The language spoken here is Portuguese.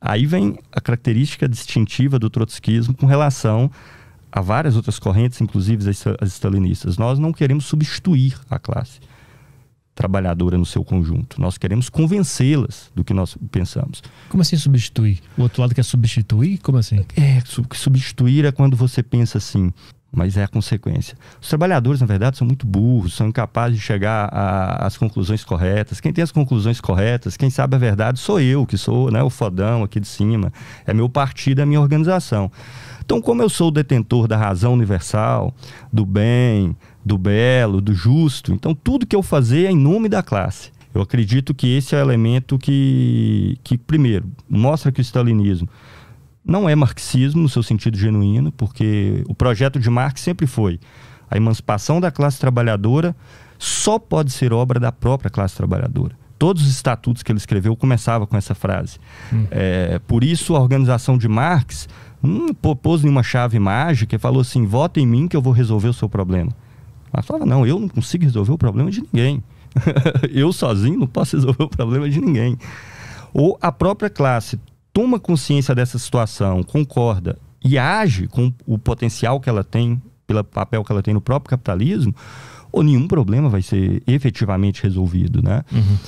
Aí vem a característica distintiva do trotskismo com relação a várias outras correntes, inclusive as stalinistas. Nós não queremos substituir a classe trabalhadora no seu conjunto. Nós queremos convencê-las do que nós pensamos. Como assim substituir? O outro lado quer substituir? Como assim? É, substituir é quando você pensa assim: mas é a consequência. Os trabalhadores, na verdade, são muito burros, são incapazes de chegar às conclusões corretas. Quem tem as conclusões corretas, quem sabe a verdade, sou eu, que sou né, o fodão aqui de cima. É meu partido, é minha organização. Então, como eu sou o detentor da razão universal, do bem, do belo, do justo, então tudo que eu fazer é em nome da classe. Eu acredito que esse é o elemento que, que primeiro, mostra que o stalinismo não é marxismo no seu sentido genuíno, porque o projeto de Marx sempre foi a emancipação da classe trabalhadora só pode ser obra da própria classe trabalhadora. Todos os estatutos que ele escreveu começava com essa frase. Hum. É, por isso, a organização de Marx não propôs nenhuma chave mágica e falou assim: vota em mim que eu vou resolver o seu problema. Ela falava: não, eu não consigo resolver o problema de ninguém. eu sozinho não posso resolver o problema de ninguém. Ou a própria classe toma consciência dessa situação, concorda e age com o potencial que ela tem, pelo papel que ela tem no próprio capitalismo, ou nenhum problema vai ser efetivamente resolvido, né? Uhum.